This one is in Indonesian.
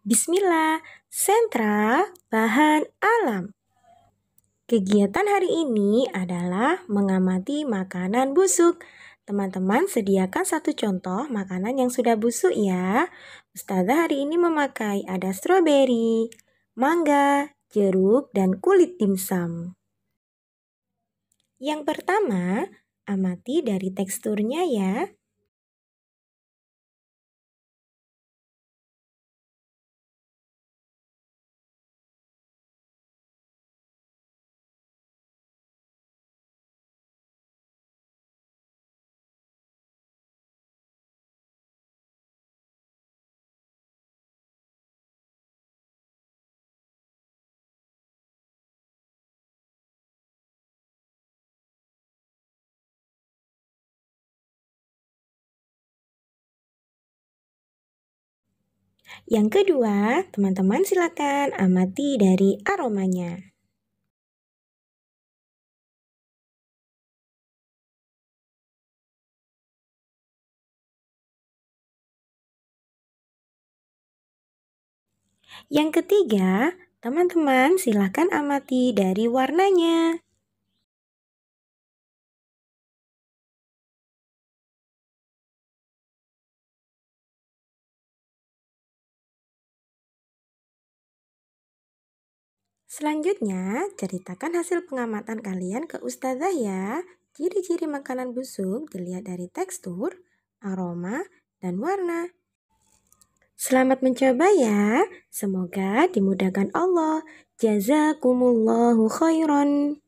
Bismillah, sentra bahan alam. Kegiatan hari ini adalah mengamati makanan busuk. Teman-teman sediakan satu contoh makanan yang sudah busuk ya. Ustazah hari ini memakai ada stroberi, mangga, jeruk, dan kulit dimsum. Yang pertama, amati dari teksturnya ya. Yang kedua, teman-teman silakan amati dari aromanya. Yang ketiga, teman-teman silakan amati dari warnanya. Selanjutnya, ceritakan hasil pengamatan kalian ke ustazah ya. Ciri-ciri makanan busuk dilihat dari tekstur, aroma, dan warna. Selamat mencoba ya. Semoga dimudahkan Allah. Jazakumullahu khairan.